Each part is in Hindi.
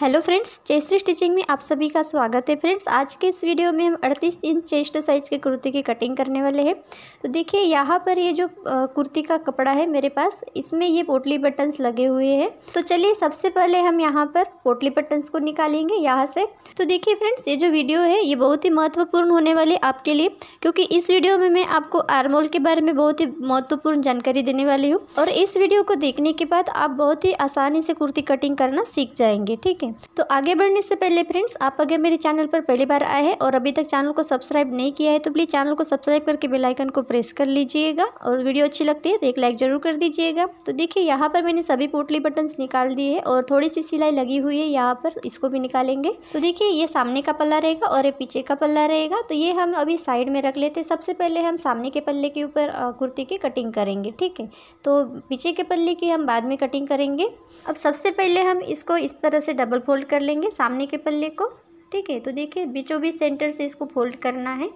हेलो फ्रेंड्स चेस्ट स्टिचिंग में आप सभी का स्वागत है फ्रेंड्स आज के इस वीडियो में हम 38 इंच चेस्ट साइज़ के कुर्ती की कटिंग करने वाले हैं तो देखिए यहाँ पर ये जो कुर्ती का कपड़ा है मेरे पास इसमें ये पोटली बटन्स लगे हुए हैं तो चलिए सबसे पहले हम यहाँ पर पोटली बटन्स को निकालेंगे यहाँ से तो देखिए फ्रेंड्स ये जो वीडियो है ये बहुत ही महत्वपूर्ण होने वाले आपके लिए क्योंकि इस वीडियो में मैं आपको आरमोल के बारे में बहुत ही महत्वपूर्ण जानकारी देने वाली हूँ और इस वीडियो को देखने के बाद आप बहुत ही आसानी से कुर्ती कटिंग करना सीख जाएंगे ठीक है तो आगे बढ़ने से पहले फ्रेंड्स आप अगर मेरे चैनल पर पहली बार आए हैं और अभी तक चैनल को सब्सक्राइब नहीं किया है तो प्लीज़ चैनल को सब्सक्राइब करके बेलाइकन को प्रेस कर लीजिएगा और वीडियो अच्छी लगती है तो एक लाइक ज़रूर कर दीजिएगा तो देखिए यहाँ पर मैंने सभी पोटली बटन निकाल दिए है और थोड़ी सी सिलाई लगी हुई है यहाँ पर इसको भी निकालेंगे तो देखिए ये सामने का पल्ला रहेगा और ये पीछे का पल्ला रहेगा तो ये हम अभी साइड में रख लेते हैं सबसे पहले हम सामने के पल्ले के ऊपर कुर्ती की कटिंग करेंगे ठीक है तो पीछे के पल्ले की हम बाद में कटिंग करेंगे अब सबसे पहले हम इसको इस तरह से डबल डबल फोल्ड कर लेंगे सामने के पल्ले को ठीक है तो देखिए बीचों बीच सेंटर से इसको फोल्ड करना है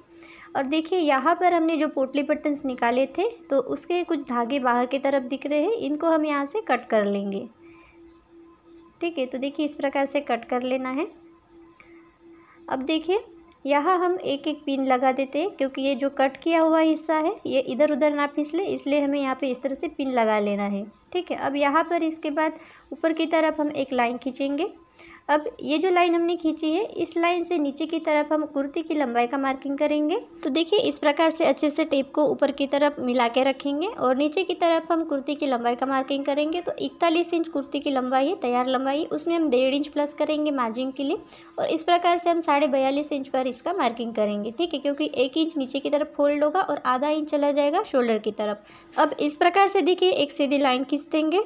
और देखिए यहाँ पर हमने जो पोटली बटन्स निकाले थे तो उसके कुछ धागे बाहर की तरफ दिख रहे हैं इनको हम यहाँ से कट कर लेंगे ठीक है तो देखिए इस प्रकार से कट कर लेना है अब देखिए यहाँ हम एक एक पिन लगा देते हैं क्योंकि ये जो कट किया हुआ हिस्सा है ये इधर उधर ना फिसले इसलिए हमें यहाँ पे इस तरह से पिन लगा लेना है ठीक है अब यहाँ पर इसके बाद ऊपर की तरफ हम एक लाइन खींचेंगे अब ये जो लाइन हमने खींची है इस लाइन से नीचे की तरफ हम कुर्ती की लंबाई का मार्किंग करेंगे तो देखिए इस प्रकार से अच्छे से टेप को ऊपर की तरफ मिला के रखेंगे और नीचे की तरफ हम कुर्ती की लंबाई का मार्किंग करेंगे तो इकतालीस इंच कुर्ती की लंबाई है तैयार लंबाई है उसमें हम डेढ़ इंच प्लस करेंगे मार्जिन के लिए और इस प्रकार से हम साढ़े बयालीस इंच पर इसका मार्किंग करेंगे ठीक है क्योंकि एक इंच नीचे की तरफ फोल्ड होगा और आधा इंच चला जाएगा शोल्डर की तरफ अब इस प्रकार से देखिए एक सीधी लाइन खींच देंगे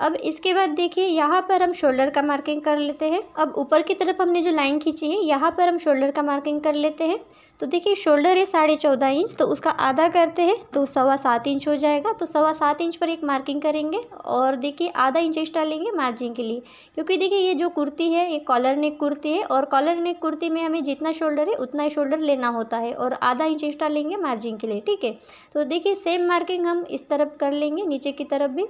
अब इसके बाद देखिए यहाँ पर हम शोल्डर का मार्किंग कर लेते हैं अब ऊपर की तरफ हमने जो लाइन खींची है यहाँ पर हम शोल्डर का मार्किंग कर लेते हैं तो देखिए शोल्डर है साढ़े चौदह इंच तो उसका आधा करते हैं तो सवा सात इंच हो जाएगा तो सवा सात इंच पर एक मार्किंग करेंगे और देखिए आधा इंच एक्स्ट्रा लेंगे मार्जिन के लिए क्योंकि देखिए ये जो कुर्ती है ये कॉलर नेक कुर्ती है और कॉलर नेक कुर्ती में हमें जितना शोल्डर है उतना ही शोल्डर लेना होता है और आधा इंच एक्स्ट्रा लेंगे मार्जिन के लिए ठीक है तो देखिए सेम मार्किंग हम इस तरफ कर लेंगे नीचे की तरफ भी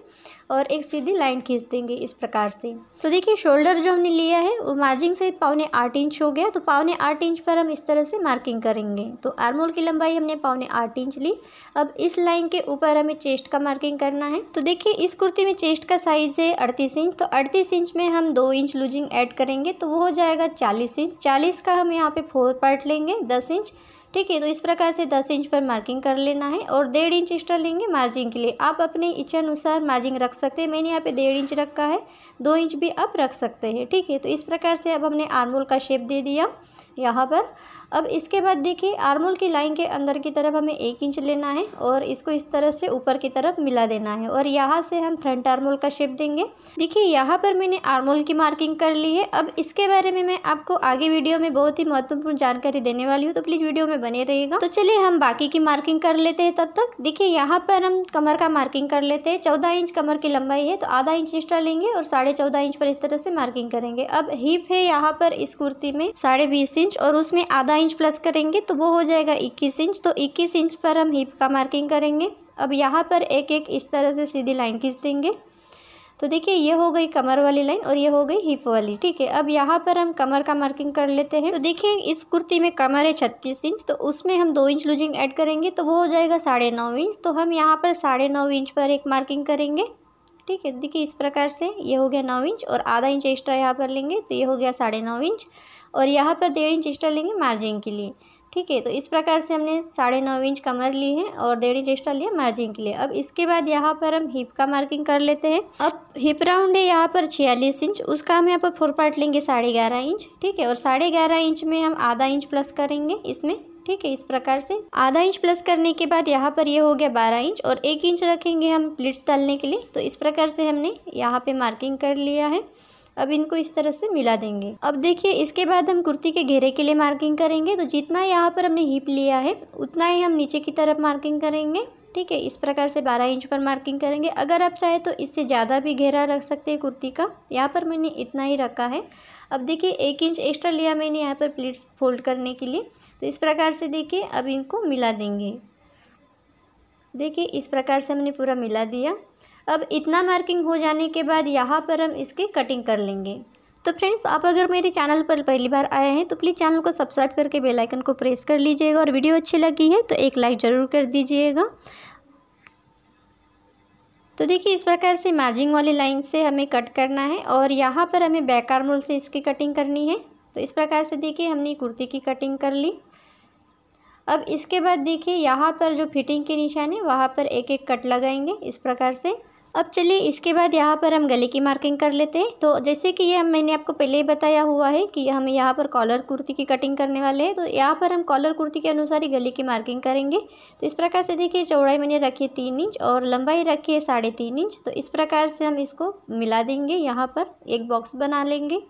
और एक सीधी लाइन खींच देंगे इस प्रकार से तो देखिए शोल्डर जो हमने लिया है वो मार्जिन सहित पौने आठ इंच हो गया तो पौने आठ इंच पर हम इस तरह से मार्किंग करेंगे करेंगे तो आर्मोल की लंबाई हमने पौने आठ इंच ली अब इस लाइन के ऊपर हमें चेस्ट का मार्किंग करना है तो देखिए इस कुर्ती में चेस्ट का साइज़ है अड़तीस इंच तो अड़तीस इंच में हम दो इंच लूजिंग ऐड करेंगे तो वो हो जाएगा चालीस इंच चालीस का हम यहाँ पे फोर पार्ट लेंगे दस इंच ठीक है तो इस प्रकार से दस इंच पर मार्किंग कर लेना है और डेढ़ इंच एक्स्ट्रा लेंगे मार्जिंग के लिए आप अपने इच्छानुसार मार्जिंग रख सकते हैं मैंने यहाँ पे डेढ़ इंच रखा है दो इंच भी आप रख सकते हैं ठीक है तो इस प्रकार से अब हमने आर्मोल का शेप दे दिया यहाँ पर अब इसके बाद देखिए आर्मोल की लाइन के अंदर की तरफ हमें एक इंच लेना है और इसको इस तरह से ऊपर की तरफ मिला देना है और यहाँ से हम फ्रंट आर्मोल का शेप देंगे देखिए यहाँ पर मैंने आर्मोल की मार्किंग कर ली है अब इसके बारे में मैं आपको आगे वीडियो में बहुत ही महत्वपूर्ण जानकारी देने वाली हूँ तो प्लीज़ वीडियो में बने रहेगा तो चलिए हम बाकी की मार्किंग कर लेते हैं तब तक देखिए यहाँ पर हम कमर का मार्किंग कर लेते हैं चौदह इंच कमर की लंबाई है तो आधा इंच एक्स्ट्रा लेंगे और साढ़े चौदह इंच पर इस तरह से मार्किंग करेंगे अब हिप है यहाँ पर इस कुर्ती में साढ़े बीस इंच और उसमें आधा इंच प्लस करेंगे तो वो हो जाएगा इक्कीस इंच तो इक्कीस इंच पर हम हिप का मार्किंग करेंगे अब यहाँ पर एक एक इस तरह से सीधी लाइन खींच देंगे तो देखिए ये हो गई कमर वाली लाइन और ये हो गई हिप वाली ठीक है अब यहाँ पर हम कमर का मार्किंग कर लेते हैं तो देखिए इस कुर्ती में कमर है छत्तीस इंच तो उसमें हम दो इंच लूजिंग ऐड करेंगे तो वो हो जाएगा साढ़े नौ इंच तो हम यहाँ पर साढ़े नौ इंच पर एक मार्किंग करेंगे ठीक है देखिए इस प्रकार से ये हो गया नौ इंच और आधा इंच एक्स्ट्रा यहाँ पर लेंगे तो ये हो गया साढ़े नौ इंच और यहाँ पर डेढ़ इंच एक्स्ट्रा लेंगे मार्जिन के लिए ठीक है तो इस प्रकार से हमने साढ़े नौ इंच कमर ली है और डेढ़ इंच एक्स्ट्रा लिया मार्जिन के लिए अब इसके बाद यहाँ पर हम हिप का मार्किंग कर लेते हैं अब हिप राउंड है यहाँ पर छियालीस इंच उसका हम यहाँ पर फोर पार्ट लेंगे साढ़े ग्यारह इंच ठीक है और साढ़े ग्यारह इंच में हम आधा इंच प्लस करेंगे इसमें ठीक है इस प्रकार से आधा इंच प्लस करने के बाद यहाँ पर ये यह हो गया बारह इंच और एक इंच रखेंगे हम प्लिट्स डालने के लिए तो इस प्रकार से हमने यहाँ पर मार्किंग कर लिया है अब इनको इस तरह से मिला देंगे अब देखिए इसके बाद हम कुर्ती के घेरे के लिए मार्किंग करेंगे तो जितना यहाँ पर हमने हिप लिया है उतना ही हम नीचे की तरफ मार्किंग करेंगे ठीक है इस प्रकार से 12 इंच पर मार्किंग करेंगे अगर आप चाहे तो इससे ज़्यादा भी घेरा रख सकते हैं कुर्ती का यहाँ पर मैंने इतना ही रखा है अब देखिए एक इंच एक्स्ट्रा लिया मैंने यहाँ पर प्लीट्स फोल्ड करने के लिए तो इस प्रकार से देखिए अब इनको मिला देंगे देखिए इस प्रकार से हमने पूरा मिला दिया अब इतना मार्किंग हो जाने के बाद यहाँ पर हम इसकी कटिंग कर लेंगे तो फ्रेंड्स आप अगर मेरे चैनल पर पहली बार आए हैं तो प्लीज़ चैनल को सब्सक्राइब करके बेल आइकन को प्रेस कर लीजिएगा और वीडियो अच्छी लगी है तो एक लाइक ज़रूर कर दीजिएगा तो देखिए इस प्रकार से मार्जिंग वाली लाइन से हमें कट करना है और यहाँ पर हमें बैक आर्म से इसकी कटिंग करनी है तो इस प्रकार से देखिए हमने कुर्ती की कटिंग कर ली अब इसके बाद देखिए यहाँ पर जो फिटिंग के निशान है वहाँ पर एक एक कट लगाएंगे इस प्रकार से अब चलिए इसके बाद यहाँ पर हम गले की मार्किंग कर लेते हैं तो जैसे कि ये हम मैंने आपको पहले ही बताया हुआ है कि हम यहाँ पर कॉलर कुर्ती की कटिंग करने वाले हैं तो यहाँ पर हम कॉलर कुर्ती के अनुसार ही गले की मार्किंग करेंगे तो इस प्रकार से देखिए चौड़ाई मैंने रखी है तीन इंच और लंबाई रखी है साढ़े तीन इंच तो इस प्रकार से हम इसको मिला देंगे यहाँ पर एक बॉक्स बना लेंगे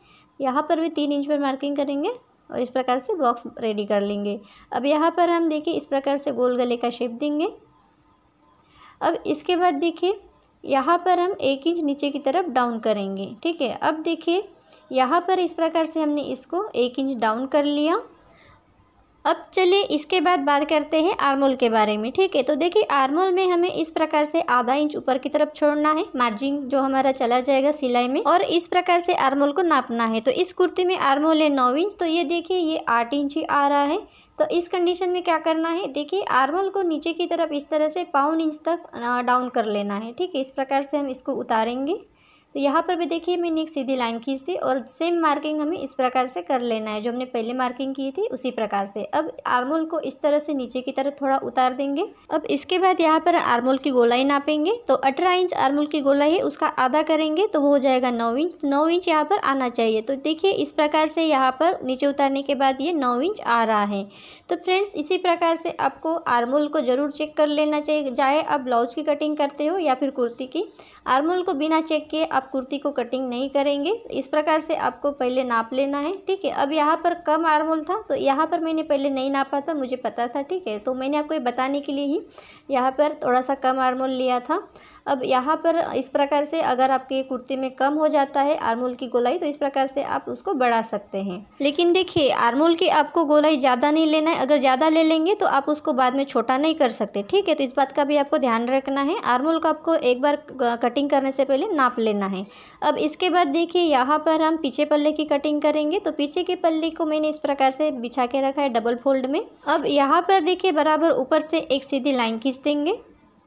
यहाँ पर भी तीन इंच पर मार्किंग करेंगे और इस प्रकार से बॉक्स रेडी कर लेंगे अब यहाँ पर हम देखिए इस प्रकार से गोल गले का शेप देंगे अब इसके बाद देखिए यहाँ पर हम एक इंच नीचे की तरफ डाउन करेंगे ठीक है अब देखिए यहाँ पर इस प्रकार से हमने इसको एक इंच डाउन कर लिया अब चलिए इसके बाद बात करते हैं आर्मोल के बारे में ठीक है तो देखिए आर्मोल में हमें इस प्रकार से आधा इंच ऊपर की तरफ छोड़ना है मार्जिन जो हमारा चला जाएगा सिलाई में और इस प्रकार से आर्मोल को नापना है तो इस कुर्ती में आर्मोल है नौ इंच तो ये देखिए ये आठ इंच ही आ रहा है तो इस कंडीशन में क्या करना है देखिए आर्मोल को नीचे की तरफ इस तरह से पाउन इंच तक डाउन कर लेना है ठीक है इस प्रकार से हम इसको उतारेंगे तो यहाँ पर भी देखिए मैंने एक सीधी लाइन खींच दी और सेम मार्किंग हमें इस प्रकार से कर लेना है जो हमने पहले मार्किंग की थी उसी प्रकार से अब आर्मोल को इस तरह से नीचे की तरफ थोड़ा उतार देंगे अब इसके बाद यहाँ पर आर्मोल की गोलाई नापेंगे तो अठारह इंच आर्मोल की गोलाई है उसका आधा करेंगे तो वो हो जाएगा नौ इंच नौ इंच यहाँ पर आना चाहिए तो देखिए इस प्रकार से यहाँ पर नीचे उतारने के बाद ये नौ इंच आ रहा है तो फ्रेंड्स इसी प्रकार से आपको आर्मोल को ज़रूर चेक कर लेना चाहिए चाहे आप ब्लाउज की कटिंग करते हो या फिर कुर्ती की आर्मोल को बिना चेक किए आप कुर्ती को कटिंग नहीं करेंगे इस प्रकार से आपको पहले नाप लेना है ठीक है अब यहाँ पर कम आर्मोल था तो यहाँ पर मैंने पहले नहीं नापा था मुझे पता था ठीक है तो मैंने आपको ये बताने के लिए ही यहाँ पर थोड़ा सा कम आर्मोल लिया था अब यहाँ पर इस प्रकार से अगर आपके कुर्ती में कम हो जाता है आर्मोल की गोलाई तो इस प्रकार से आप उसको बढ़ा सकते हैं लेकिन देखिए आर्मोल की आपको गोलाई ज़्यादा नहीं लेना है अगर ज़्यादा ले लेंगे तो आप उसको बाद में छोटा नहीं कर सकते ठीक है तो इस बात का भी आपको ध्यान रखना है आर्मोल को आपको एक बार कटिंग करने से पहले नाप लेना है है अब इसके बाद देखिए यहाँ पर हम पीछे पल्ले की कटिंग करेंगे तो पीछे के पल्ले को मैंने इस प्रकार से बिछा के रखा है डबल फोल्ड में अब यहाँ पर देखिए बराबर ऊपर से एक सीधी लाइन खींच देंगे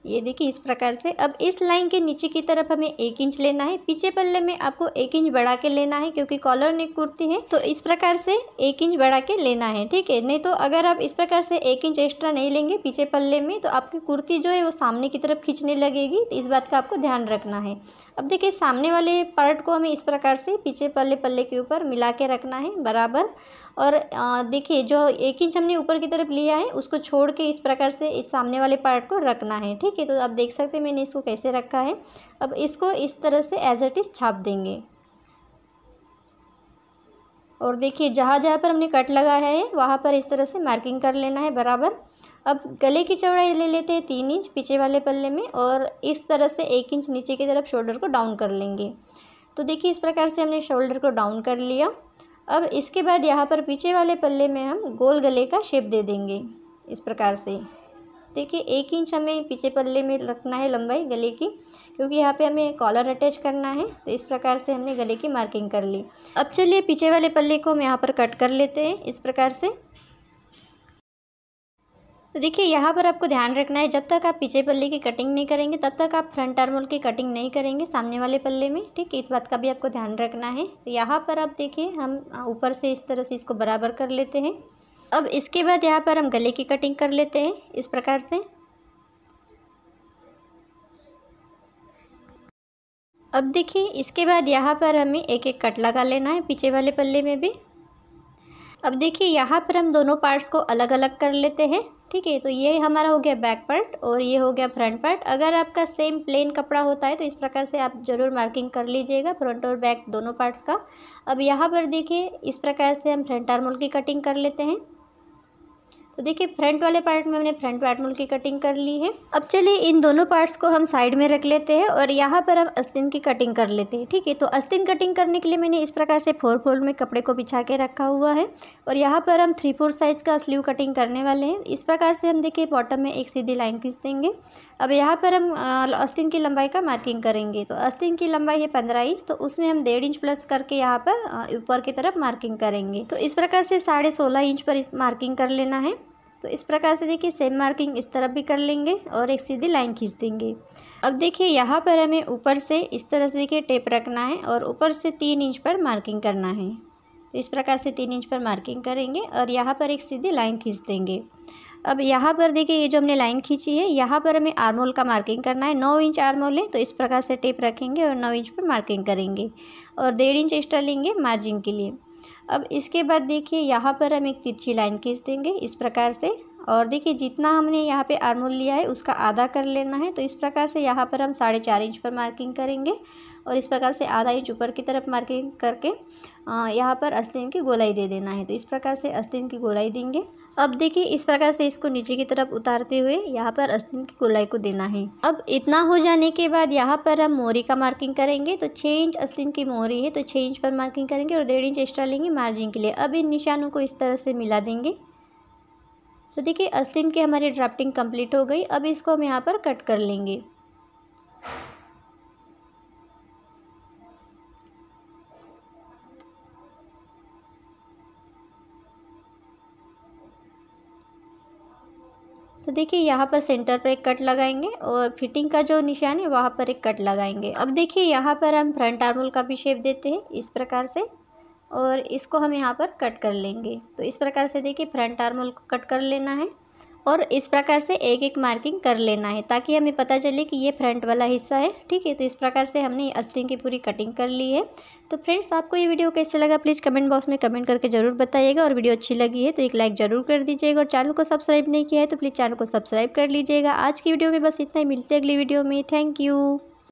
ये देखिए इस प्रकार से अब इस लाइन के नीचे की तरफ हमें एक इंच लेना है पीछे पल्ले में आपको एक इंच बढ़ा के लेना है क्योंकि कॉलर नेक कुर्ती है तो इस प्रकार से एक इंच बढ़ा के लेना है ठीक है नहीं तो अगर आप इस प्रकार से एक इंच एक्स्ट्रा नहीं लेंगे पीछे पल्ले में तो आपकी कुर्ती जो है वो सामने की तरफ खींचने लगेगी तो इस बात का आपको ध्यान रखना है अब देखिए सामने वाले पार्ट को हमें इस प्रकार से पीछे पल्ले पल्ले के ऊपर मिला के रखना है बराबर और देखिए जो एक इंच हमने ऊपर की तरफ लिया है उसको छोड़ के इस प्रकार से इस सामने वाले पार्ट को रखना है ठीक ठीक है तो आप देख सकते हैं मैंने इसको कैसे रखा है अब इसको इस तरह से एज एट इज़ छाप देंगे और देखिए जहाँ जहाँ पर हमने कट लगाया है वहाँ पर इस तरह से मार्किंग कर लेना है बराबर अब गले की चौड़ाई ले लेते हैं तीन इंच पीछे वाले पल्ले में और इस तरह से एक इंच नीचे की तरफ शोल्डर को डाउन कर लेंगे तो देखिए इस प्रकार से हमने शोल्डर को डाउन कर लिया अब इसके बाद यहाँ पर पीछे वाले पल्ले में हम गोल गले का शेप दे देंगे इस प्रकार से देखिए एक इंच हमें पीछे पल्ले में रखना है लंबाई गले की क्योंकि यहाँ पे हमें कॉलर अटैच करना है तो इस प्रकार से हमने गले की मार्किंग कर ली अब चलिए पीछे वाले पल्ले को हम यहाँ पर कट कर लेते हैं इस प्रकार से तो देखिए यहाँ पर आपको ध्यान रखना है जब तक आप पीछे पल्ले की कटिंग नहीं करेंगे तब तक आप फ्रंट आर्मोल की कटिंग नहीं करेंगे सामने वाले पल्ले में ठीक है इस बात का भी आपको ध्यान रखना है तो यहाँ पर आप देखिए हम ऊपर से इस तरह से इसको बराबर कर लेते हैं अब इसके बाद यहाँ पर हम गले की कटिंग कर लेते हैं इस प्रकार से अब देखिए इसके बाद यहाँ पर हमें एक एक कट लगा लेना है पीछे वाले पल्ले में भी अब देखिए यहाँ पर हम दोनों पार्ट्स को अलग अलग कर लेते हैं ठीक है तो ये हमारा हो गया बैक पार्ट और ये हो गया फ्रंट पार्ट अगर आपका सेम प्लेन कपड़ा होता है तो इस प्रकार से आप ज़रूर मार्किंग कर लीजिएगा फ्रंट और बैक दोनों पार्ट्स का अब यहाँ पर देखिए इस प्रकार से हम फ्रंट आर्मोल की कटिंग कर लेते हैं तो देखिए फ्रंट वाले पार्ट में हमने फ्रंट पैटमोल की कटिंग कर ली है अब चलिए इन दोनों पार्ट्स को हम साइड में रख लेते हैं और यहाँ पर हम अस्तिन की कटिंग कर लेते हैं ठीक है तो अस्तिन कटिंग करने के लिए मैंने इस प्रकार से फोर फोल्ड में कपड़े को बिछा के रखा हुआ है और यहाँ पर हम थ्री फोर साइज का स्लीव कटिंग करने वाले हैं इस प्रकार से हम देखिए बॉटम में एक सीधी लाइन खींच देंगे अब यहाँ पर हम अस्तिन की लंबाई का मार्किंग करेंगे तो अस्तिन की लंबाई है पंद्रह इंच तो उसमें हम डेढ़ इंच प्लस करके यहाँ पर ऊपर की तरफ मार्किंग करेंगे तो इस प्रकार से साढ़े सोलह इंच पर मार्किंग कर लेना है तो इस प्रकार से देखिए सेम मार्किंग इस तरफ भी कर लेंगे और एक सीधी लाइन खींच देंगे अब देखिए यहाँ पर हमें ऊपर से इस तरह से देखिए टेप रखना है और ऊपर से तीन इंच पर मार्किंग करना है तो इस प्रकार से तीन इंच पर मार्किंग करेंगे और यहाँ पर एक सीधी लाइन खींच देंगे अब यहाँ पर देखिए ये जो हमने लाइन खींची है यहाँ पर हमें आर्मोल का मार्किंग करना है नौ इंच आर्मोल है तो इस प्रकार से टेप रखेंगे और नौ इंच पर मार्किंग करेंगे और डेढ़ इंच एक्स्ट्रा लेंगे मार्जिन के लिए अब इसके बाद देखिए यहाँ पर हम एक तिरछी लाइन खींच देंगे इस प्रकार से और देखिए जितना हमने यहाँ पे आर्मोल लिया है उसका आधा कर लेना है तो इस प्रकार से यहाँ पर हम साढ़े चार इंच पर मार्किंग करेंगे और इस प्रकार से आधा इंच ऊपर की तरफ मार्किंग करके यहाँ पर अस्तिन की गोलाई दे देना है तो इस प्रकार से अस्तिन की गोलाई देंगे अब देखिए इस प्रकार से इसको नीचे की तरफ उतारते हुए यहाँ पर अस्तिन की गोलाई को देना है अब इतना हो जाने के बाद यहाँ पर हम मोरी का मार्किंग करेंगे तो छः इंच अस्तिन की मोरी है तो छः इंच पर मार्किंग करेंगे और डेढ़ इंच एक्स्ट्रा लेंगे मार्जिन के लिए अब इन निशानों को इस तरह से मिला देंगे तो देखिए अस्तिन की हमारी ड्राफ्टिंग कंप्लीट हो गई अब इसको हम यहाँ पर कट कर लेंगे तो देखिए यहाँ पर सेंटर पर एक कट लगाएंगे और फिटिंग का जो निशान है वहाँ पर एक कट लगाएंगे अब देखिए यहाँ पर हम फ्रंट आर्मोल का भी शेप देते हैं इस प्रकार से और इसको हम यहाँ पर कट कर लेंगे तो इस प्रकार से देखिए फ्रंट आर्म होल को कट कर लेना है और इस प्रकार से एक एक मार्किंग कर लेना है ताकि हमें पता चले कि ये फ्रंट वाला हिस्सा है ठीक है तो इस प्रकार से हमने अस्तिंग की पूरी कटिंग कर ली है तो फ्रेंड्स आपको ये वीडियो कैसे लगा प्लीज़ कमेंट बॉक्स में कमेंट करके ज़रूर बताइएगा और वीडियो अच्छी लगी है तो एक लाइक ज़रूर कर दीजिएगा और चैनल को सब्सक्राइब नहीं किया है तो प्लीज़ चैनल को सब्सक्राइब कर लीजिएगा आज की वीडियो में बस इतना ही मिलते अगली वीडियो में थैंक यू